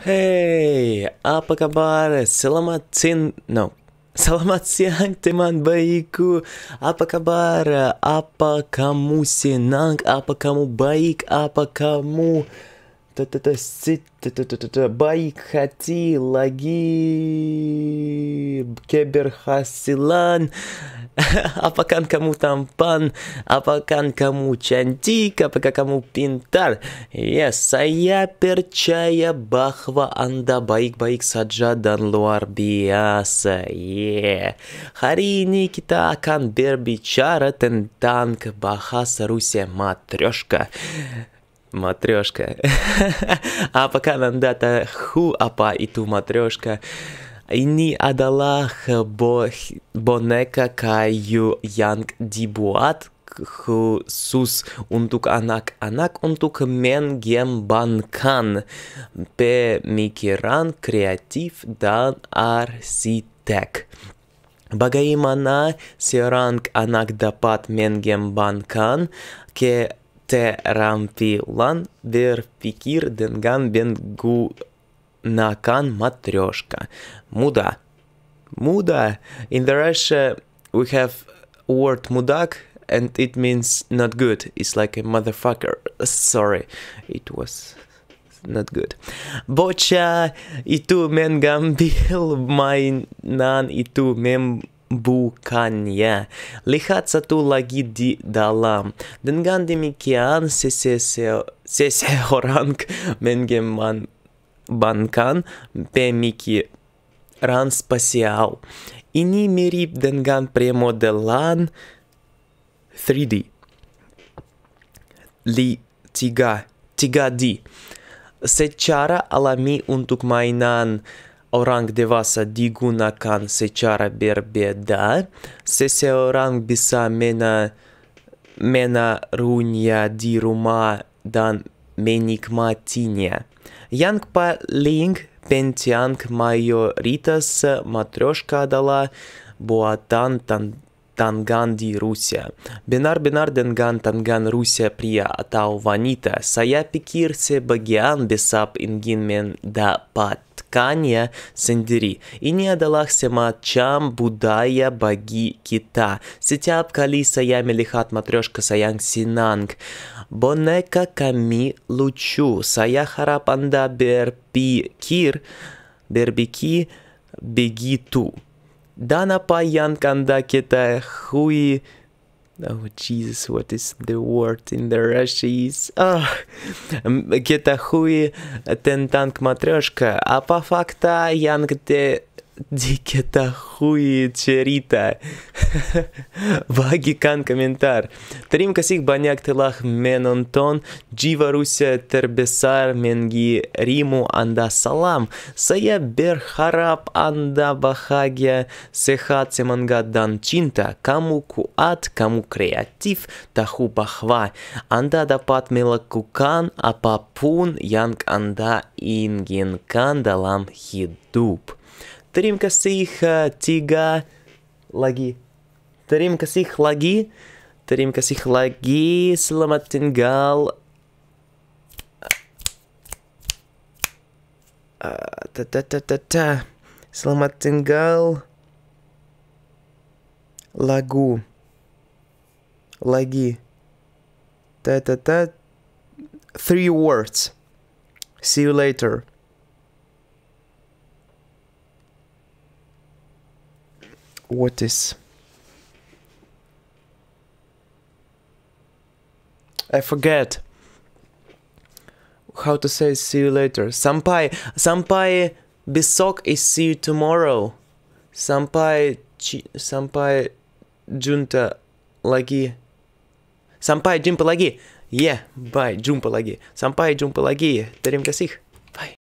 Hey, apa kabar? Selamat sin... No. Selamat siang teman baikku. Apa kabar? Apa kamu senang? Apa kamu baik? Apa kamu baik hati lagi keberhasilan? апакан кому там пан, апакан кому чантик, апака кому пинтар. Yes, а я перчая бахва анда байк байк саджа дан луар биаса. Yeah. Хари никита акан бербичара тен танк бахас руся матрешка. Матрешка. а пока нам дата ху апа и ту матрешка ни адалах бо, бонека каю янг дибуат Хусус унтук анак анак унтук мен гем банкан пе микеран креатив дан арситек. Багаимана серанг анак дапат менгем банкан ке те рампилан вер фикир денган бенгу Nakan Matryoshka. Muda. Muda. In the Russia, we have word mudak and it means not good. It's like a motherfucker. Sorry, it was not good. Bocha itu mengambil nan itu membukannya. Lihat satu lagi di dalam. Dengan demikian orang mengemban Bankan pe miki ran spasial. Ini mirip dengan premodelan 3D. Li tiga, tiga D. Secara alami untuk mainan orang dewasa digunakan secara berbeda. Seseorang bisa mena, mena runya di rumah dan yang paling Pentiang Majoritas matroska adalah Buatan Tan Tangan Rusia. Benar-benar dengan tangan Rusia pria atau wanita, saya pikir sebagian besar ingin mendapat Канья Сендери, и не отдалах сема Чам Будая Баги Кита, Сетя Кали Сая Мелихат Матрешка Саянг Синанг, Бонека Ками Лучу, Сая Харапанда Берпи Кир, Бербики Бегиту. Дана Паян Канда Китая Хуи Oh Jesus, what is the word in the Russian? Ah, kietahui ten tank matryoshka, a pa fakta yang te Дикета ваги кан комментар. Трим касик баняк тылах менонтон. Джива руся тербесар менги риму анда салам. Сая берхарап анда бахагия сехат семанга дан чинта. Каму куат, каму креатив, таху бахва. Анда дапат мелакукан, апапун янг анда ингенкан далам хидуб. Terim kasih tiga lagi. Terim kasih lagi. Terim kasih lagi. Selamat tinggal. Uh, ta ta ta ta ta. Selamat tinggal. Lagu. Lagi. Ta ta ta. Three words. See you later. what is I forget how to say see you later. Sampai Sampai Bisok is see you tomorrow. Sampai chi, Sampai Junta lagi. Sampai jumpa lagi. Yeah, bye jumpa lagi. Sampai jumpa lagi. Terima kasih. Bye.